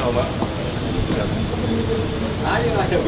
coba. Ayo, ayo.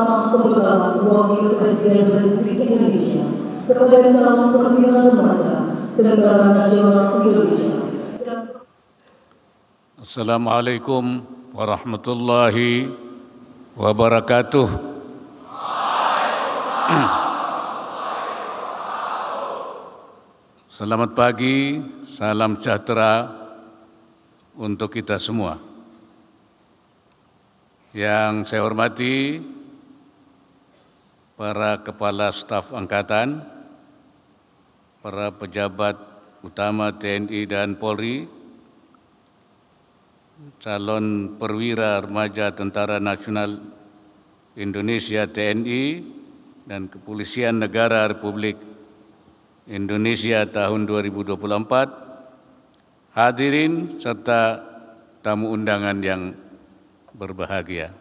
Mahkamah Kepegawaian Wakil Presiden Republik Indonesia kepada calon perwira remaja Tentara Nasional Indonesia. Assalamualaikum warahmatullahi wabarakatuh. Selamat pagi, salam sejahtera untuk kita semua. Yang saya hormati para kepala staf angkatan, para pejabat utama TNI dan Polri, calon perwira remaja Tentara Nasional Indonesia TNI dan Kepolisian Negara Republik Indonesia tahun 2024, hadirin serta tamu undangan yang berbahagia.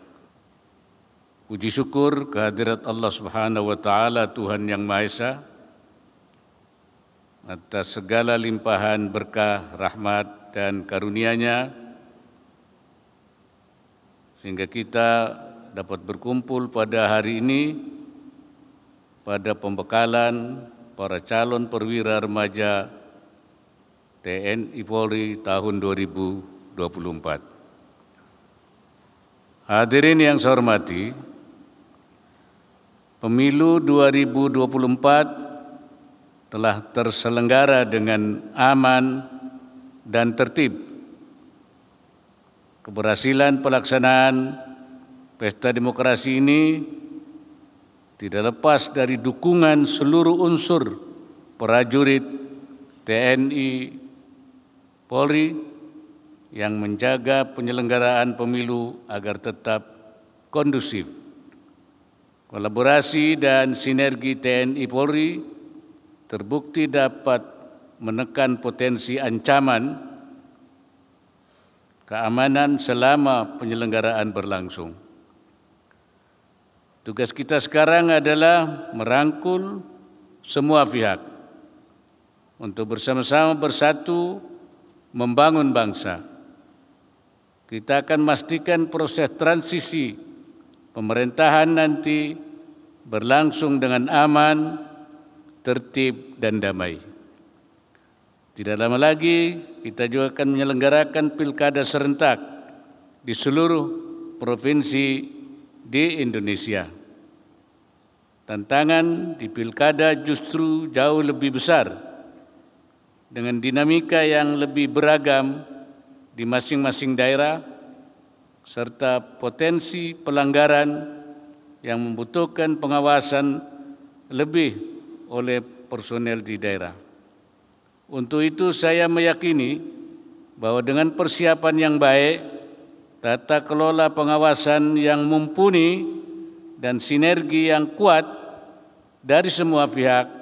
Puji syukur kehadirat Allah Subhanahu wa taala Tuhan yang Maha Esa atas segala limpahan berkah, rahmat dan karunia-Nya sehingga kita dapat berkumpul pada hari ini pada pembekalan para calon perwira remaja TNI Polri tahun 2024. Hadirin yang saya hormati, Pemilu 2024 telah terselenggara dengan aman dan tertib. Keberhasilan pelaksanaan pesta demokrasi ini tidak lepas dari dukungan seluruh unsur prajurit TNI, Polri yang menjaga penyelenggaraan pemilu agar tetap kondusif. Kolaborasi dan sinergi TNI Polri terbukti dapat menekan potensi ancaman keamanan selama penyelenggaraan berlangsung. Tugas kita sekarang adalah merangkul semua pihak untuk bersama-sama bersatu membangun bangsa. Kita akan memastikan proses transisi pemerintahan nanti berlangsung dengan aman, tertib, dan damai. Tidak lama lagi kita juga akan menyelenggarakan pilkada serentak di seluruh provinsi di Indonesia. Tantangan di pilkada justru jauh lebih besar dengan dinamika yang lebih beragam di masing-masing daerah serta potensi pelanggaran yang membutuhkan pengawasan lebih oleh personel di daerah. Untuk itu saya meyakini bahwa dengan persiapan yang baik, tata kelola pengawasan yang mumpuni dan sinergi yang kuat dari semua pihak,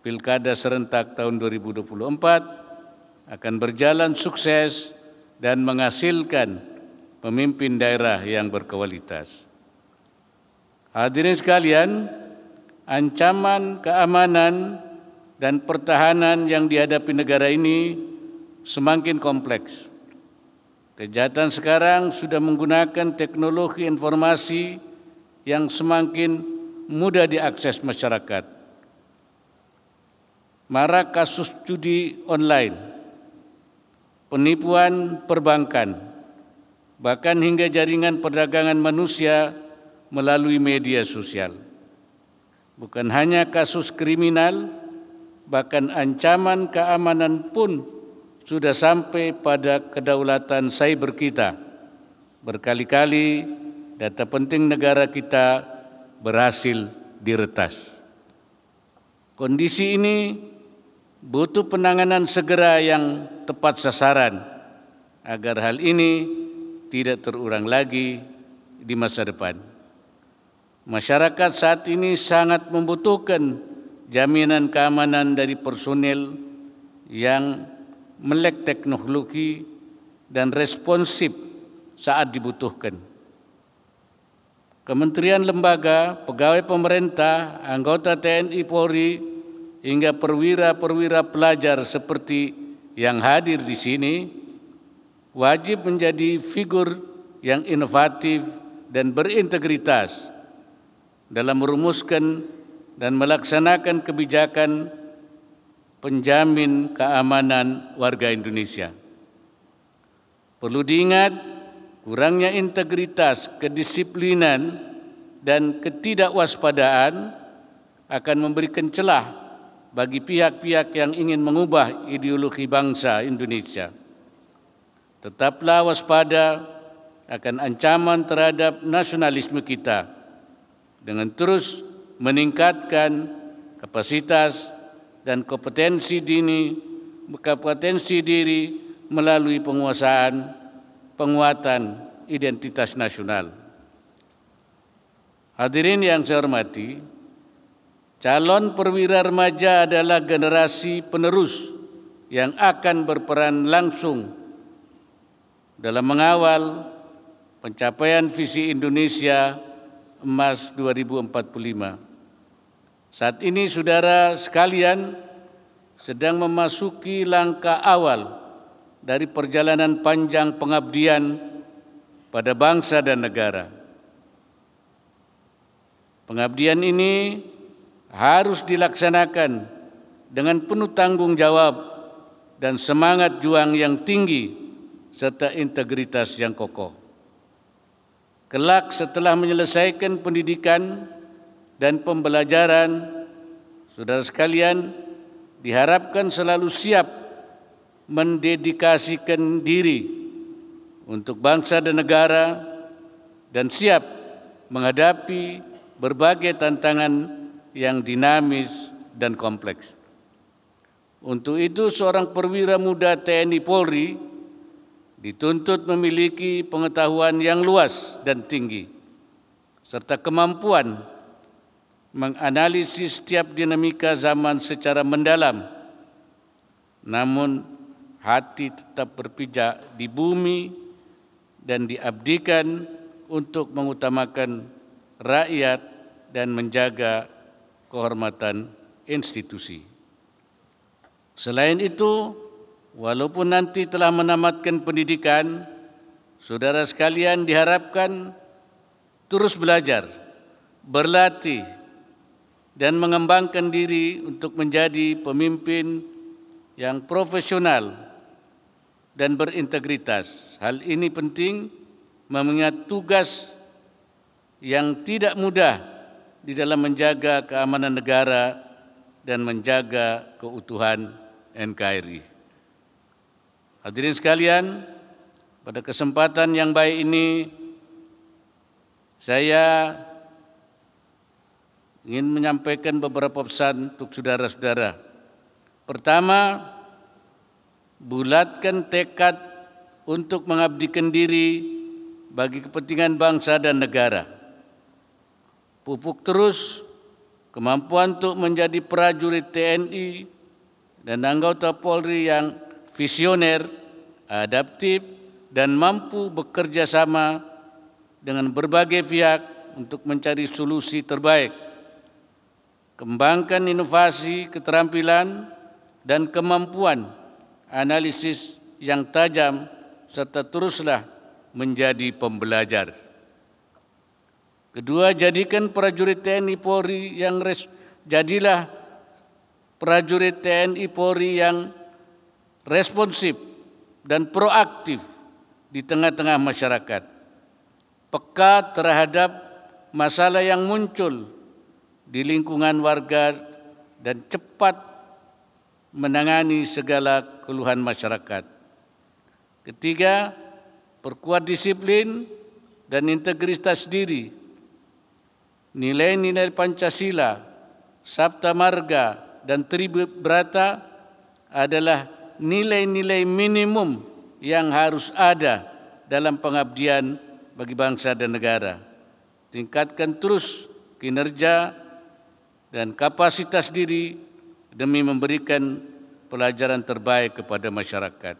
Pilkada serentak tahun 2024 akan berjalan sukses dan menghasilkan pemimpin daerah yang berkualitas. Hadirin sekalian, ancaman keamanan dan pertahanan yang dihadapi negara ini semakin kompleks. Kejahatan sekarang sudah menggunakan teknologi informasi yang semakin mudah diakses masyarakat. Marak kasus judi online, penipuan perbankan, bahkan hingga jaringan perdagangan manusia melalui media sosial. Bukan hanya kasus kriminal, bahkan ancaman keamanan pun sudah sampai pada kedaulatan cyber kita. Berkali-kali data penting negara kita berhasil diretas. Kondisi ini butuh penanganan segera yang tepat sasaran agar hal ini tidak terulang lagi di masa depan. Masyarakat saat ini sangat membutuhkan jaminan keamanan dari personel yang melek teknologi dan responsif saat dibutuhkan. Kementerian lembaga, pegawai pemerintah, anggota TNI Polri, hingga perwira-perwira pelajar seperti yang hadir di sini, wajib menjadi figur yang inovatif dan berintegritas dalam merumuskan dan melaksanakan kebijakan penjamin keamanan warga Indonesia. Perlu diingat, kurangnya integritas, kedisiplinan, dan ketidakwaspadaan akan memberikan celah bagi pihak-pihak yang ingin mengubah ideologi bangsa Indonesia. Tetaplah waspada akan ancaman terhadap nasionalisme kita dengan terus meningkatkan kapasitas dan kompetensi dini, kompetensi diri melalui penguasaan, penguatan identitas nasional. Hadirin yang saya hormati, calon perwira remaja adalah generasi penerus yang akan berperan langsung dalam mengawal pencapaian visi Indonesia Emas 2045. Saat ini saudara sekalian sedang memasuki langkah awal dari perjalanan panjang pengabdian pada bangsa dan negara. Pengabdian ini harus dilaksanakan dengan penuh tanggung jawab dan semangat juang yang tinggi serta integritas yang kokoh. Kelak setelah menyelesaikan pendidikan dan pembelajaran, saudara sekalian diharapkan selalu siap mendedikasikan diri untuk bangsa dan negara dan siap menghadapi berbagai tantangan yang dinamis dan kompleks. Untuk itu seorang perwira muda TNI Polri dituntut memiliki pengetahuan yang luas dan tinggi, serta kemampuan menganalisis setiap dinamika zaman secara mendalam. Namun, hati tetap berpijak di bumi dan diabdikan untuk mengutamakan rakyat dan menjaga kehormatan institusi. Selain itu, Walaupun nanti telah menamatkan pendidikan, saudara sekalian diharapkan terus belajar, berlatih, dan mengembangkan diri untuk menjadi pemimpin yang profesional dan berintegritas. Hal ini penting mengingat tugas yang tidak mudah di dalam menjaga keamanan negara dan menjaga keutuhan NKRI. Hadirin sekalian, pada kesempatan yang baik ini saya ingin menyampaikan beberapa pesan untuk saudara-saudara. Pertama, bulatkan tekad untuk mengabdikan diri bagi kepentingan bangsa dan negara. Pupuk terus kemampuan untuk menjadi prajurit TNI dan anggota Polri yang visioner, adaptif, dan mampu bekerja sama dengan berbagai pihak untuk mencari solusi terbaik. Kembangkan inovasi, keterampilan, dan kemampuan analisis yang tajam serta teruslah menjadi pembelajar. Kedua, jadikan prajurit TNI Polri yang res, jadilah prajurit TNI Polri yang responsif, dan proaktif di tengah-tengah masyarakat. Peka terhadap masalah yang muncul di lingkungan warga dan cepat menangani segala keluhan masyarakat. Ketiga, perkuat disiplin dan integritas diri. Nilai-nilai Pancasila, Sabta Marga, dan Tribut Berata adalah nilai-nilai minimum yang harus ada dalam pengabdian bagi bangsa dan negara. Tingkatkan terus kinerja dan kapasitas diri demi memberikan pelajaran terbaik kepada masyarakat.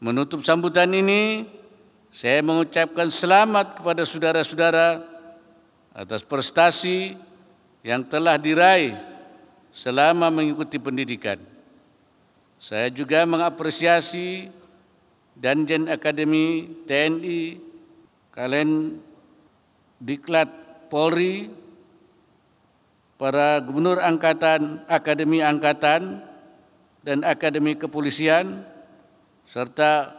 Menutup sambutan ini, saya mengucapkan selamat kepada saudara-saudara atas prestasi yang telah diraih selama mengikuti pendidikan. Saya juga mengapresiasi Danjen Akademi TNI, kalian Diklat Polri, para gubernur angkatan, akademi angkatan, dan akademi kepolisian, serta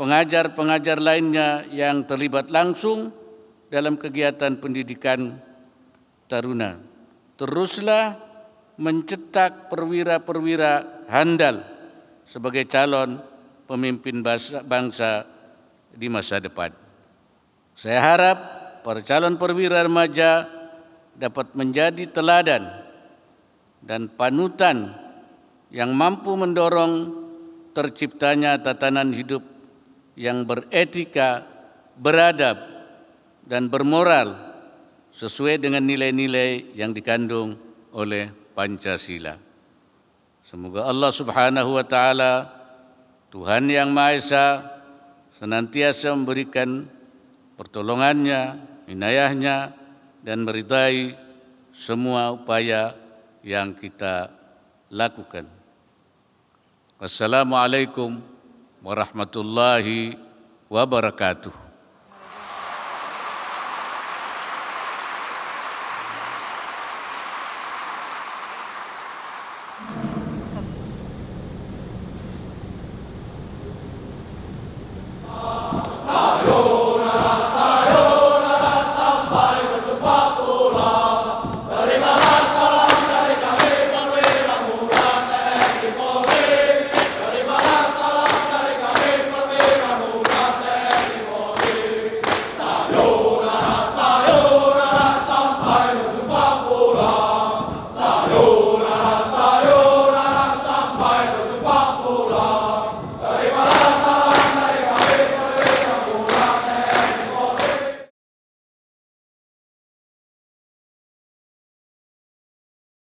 pengajar-pengajar lainnya yang terlibat langsung dalam kegiatan pendidikan Taruna. Teruslah mencetak perwira-perwira handal sebagai calon pemimpin bangsa di masa depan. Saya harap para calon perwira remaja dapat menjadi teladan dan panutan yang mampu mendorong terciptanya tatanan hidup yang beretika, beradab, dan bermoral sesuai dengan nilai-nilai yang dikandung oleh Pancasila. Semoga Allah Subhanahu wa taala Tuhan yang Maha Esa senantiasa memberikan pertolongannya, inayahnya dan meridai semua upaya yang kita lakukan. Wassalamualaikum warahmatullahi wabarakatuh.